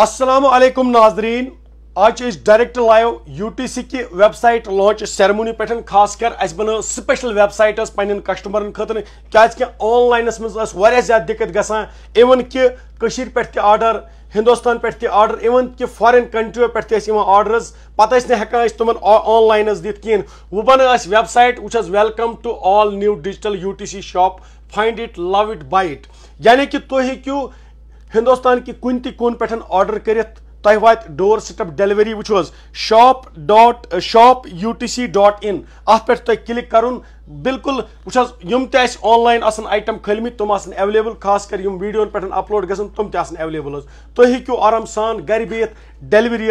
असलम नाजरीन आज direct live U T C कि वेबसाइट लॉन्च सेरेमनी पे खास कर अस बन स्पेशल वेबसाइट पन्न कस्टमरन खतर क्या ऑनलाइनस मज ज्यादा दिक्कत ग इवन कि पे आर्डर हिंदुस्तान पे तह आर्डर इवन कि फॉरन कंट्रियो पे तह आर्डर्स पे हेकान तुम ऑनलाइन दिख कहें वो बन वेबसाइट वह welcome to all new digital U T C shop find it love it it यानी कि तुम तो हूँ हिंदुस्तान कि कुन तून पे आर्डर कर तह वात डोर स्टेप डिलवरी वो shop dot shop U T C dot in अत पे तक क्लिक कर बिल्कुल वो तनलाइन आइटम खलम तुम आवेलेबल खास कर वीडियो पे अपलोड गुम तवेलेबल तुम तो हूँ आराम सान गि बिहत डिलवरी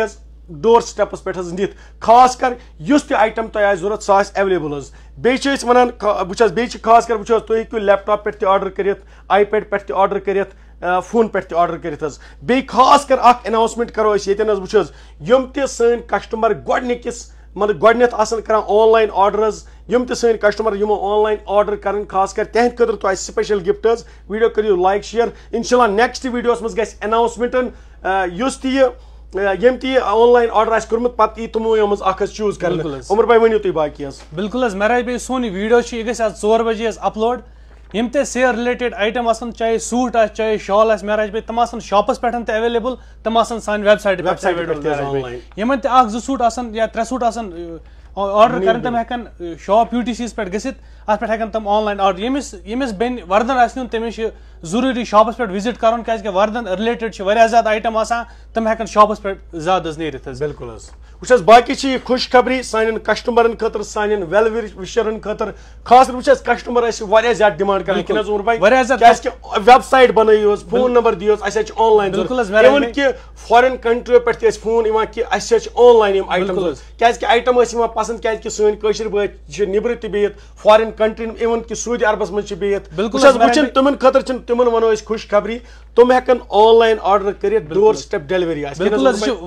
डोर स्टेपस पे दिख खास कर आइटम तुम तो आज जरूरत सह बेचान बेस वन बह खासकर वो तुम हूँ लैपटॉप पे आर्डर कर आई पैड पे आर्डर कर फोन पे आर्डर कर खास कर अनाउंसमेंट करो ये वो यम सन कस्टमर गोडनिकिस मतलब गोडनेथ कर ऑनलाइन आर्डरस यम सन कस्टमर यमो ऑनलाइन आर्डर कर खास कर तहद खुद तो स्पेशल गिफ्ट वीडियो करो लाइक शेयर इनशाला नेक्स्ट वीडियोस मज ग अनाउंसमेंटन यस यम ती ऑनलाइन आर्डर आस कर्मुत पत ई तुमो यम चूज कर उम्र भाई वनियो तुम बाकी बिल्कुल मेरा पे सोन वीडियो यह गज बजे अपलोड यम ते सेयर रिलेटेड आइटम आसन चाहे सूट आ चाहे शॉल आ मेराज पे तम आसन शॉपस पे ते अवेलेबल तम आसन सान वेबसाइट वेबसाइट यमन ते जो सूट आसन या त्रे सूट आसन ऑर्डर करन तम हेकन शॉप यूटीसीस पे गसित अत पे हम तम ऑनलाइन आर्डर यमिस यमिस बेन वर्दन आसन तमिस जरूरी शॉपस पे विजिट कर क्या वर्दन रिलेटेड ज्यादा आइटम आसान तम हेकन शॉपस पे ज्यादा नीरत बिल्कुल वह बाकी खुशखबरी सान कस्टमरन खतर सान वेल विशरन खतर खास वह कस्टमर ज्यादा डिमांड कर वेबसाइट बन फोन नंबर दियो ऑनलाइन इवन कि फॉरन कंट्रियो पे फोन कि ऑनलाइन आइटम क्या आइटम पसंद क्या सर भाई नबर तबित फॉरन कंट्री इवन कि सऊदी अरबस मे बिहत वुन तुम खतर तुम वनो खुशखबरी तुम हेकन आन लाइन आर्डर कर door step delivery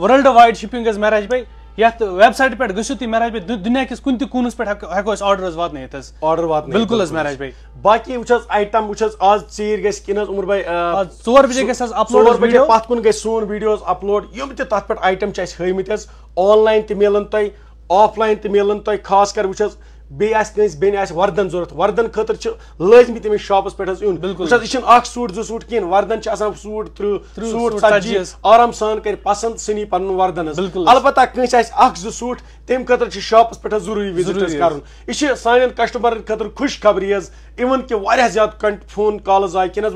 world wide shipping महराज भाई यथ वेबसाइट पे गु तुम महराज भाई दुनिया किस कुन कूनस पे हेको आर्डर वात आर्डर वात बिल्कुल महराज भाई बाकी वो आइटम वो आज चीर गे भाई ओर बजे अपलोड बजे पत् कुन गे सोन वीडियोज अपलोड यम तथ पे आइटम हमें आन लाइन तिलन तुम ऑफलाइन त मिलन तुम खास कर वो बे कहीं वर्दन जरूरत वर्दन खतर लाजमी तमें शॉपस पे यून सूट जो सूट कहें वर्दन सूट त्रुह सूट सजी आराम सान कर पसंद सनी पन्न वर्दन अलबत् जो सूट तम खतर शॉपस पे जरूरी विजिट कर सान कस्टमर खतर खुश खबरी इवन कि ज्यादा फोन कॉल्स आए क्या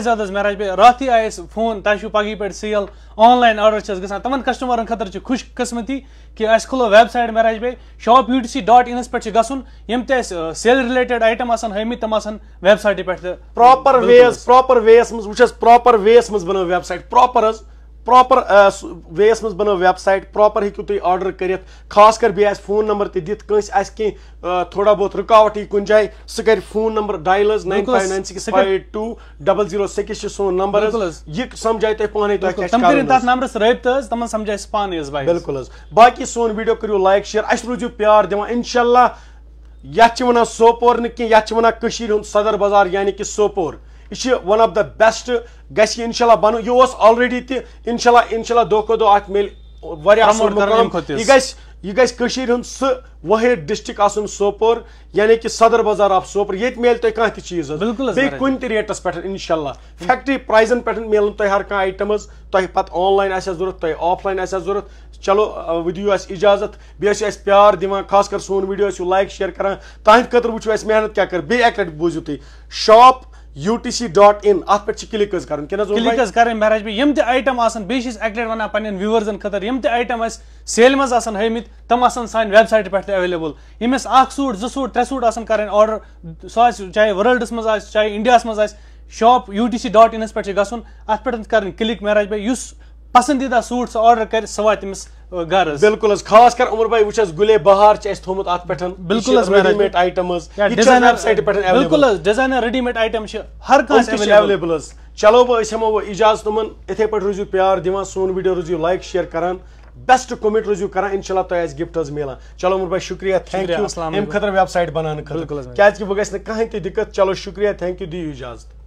ज्यादा महराज भाई रात ही आए फोन तुम पगी पे सेल ऑनलाइन आर्डर ग तम कस्टमरन खतर खुश कस्मती कि खुलो वेबसाइट महराज भाई शॉप ब्यूटी डॉट इनस पे गसन यम सेल रिलेटेड आइटम आसन हमित तम आसन पे प्रॉपर वेस प्रॉपर वेस मज वुस प्रॉपर वेस मज बनो वेबसाइट प्रॉपर प्रॉपर वे मज बनो वेबसाइट प्रॉपर हेको तुम आर्डर कर खास कर बे फोन नंबर ते दित कंस आस की थोड़ा बहुत रुकावट यी कुन जाय फोन नंबर डायल हज 9596582006 छ सिक्स नंबर हज ये समझाय ते पाने तो क्या तम बिल्कुल बाकी सोन वीडियो करो लाइक शेयर अस रोजो प्यार दिवान इंशाल्लाह यह सोपोर वन सोपोर कशीर हूँ सदर बाजार यानी कि सोपोर यह वन आफ द बेस्ट गि इनशाला बन यह ऑलरेडी तह इनशा इनशा दो मिल यह गशर डिस्ट्रिक सोपोर यानि कि सदर बाजार आफ सोपोर ये मिले तुम कह चीज कुन रेटस पे इनशा फैक्ट्री प्राइजन पे मिलन तुम हर कह आइटम तुम पे ऑनलाइन आरूरत तुम ऑफलाइन आरत चलो वह दिव इजाजत बेस प्यार दिवान खासकर सोन वीडियो लाइक शेयर कर तहद खुद वो मेहनत क्या कर बे अक बूझू तुम शॉप utc.in اتھ پٮ۪ٹھ چھِ کِلِک حظ کَرُن کِنہٕ حظ کِلِک حظ کَرٕنۍ مہراج بھٲے یِم تہِ آیٹم آسَن بیٚیہِ چھِ أسۍ اَکہِ لَٹہِ وَنان پنٛنٮ۪ن وِوٲرزَن خٲطرٕ یِم تہِ آیٹم اَسہِ سیلہِ منٛز آسَن ہٲمٕتۍ تِم آسَن سانہِ ویبسایٹہِ پٮ۪ٹھ تہِ ایویلیبٕل ییٚمِس اَکھ سوٗٹ زٕ سوٗٹ ترٛےٚ سوٗٹ آسَن کَرٕنۍ آرڈر سُہ آسہِ چاہے ؤرلڈَس منٛز آسہِ چاہے اِنڈیاہَس منٛز آسہِ shop U T C dot اِنَس پٮ۪ٹھ چھِ گژھُن اَتھ پٮ۪ٹھ کَرٕنۍ کِلِک مہراج بھٲے یُس پَسنٛدیٖدہ سوٗٹ سُہ آرڈر کَرِ سُہ واتہِ تٔمِس बिल्कुल खास कर उमर भाई वह गुले बहार थोमुत बिल्कुल बिल्कुल डिजाइनर रेडीमेड आइटम हर एवेलेबल चलो वो वो इजाजत उमन इथे पे रूज प्यार दिवान सोन वीडियो रूज लाइक शेयर कर बेस्ट कमेंट रूज कर इनशाला तुम गिफ्ट मिलान चलो उमर भाई शुक्रिया थैंक यू अम खतर बनाने खुद क्या बह गए कहें तिक्कत तो चलो शुक्रिया थैंक यू दी इजाजत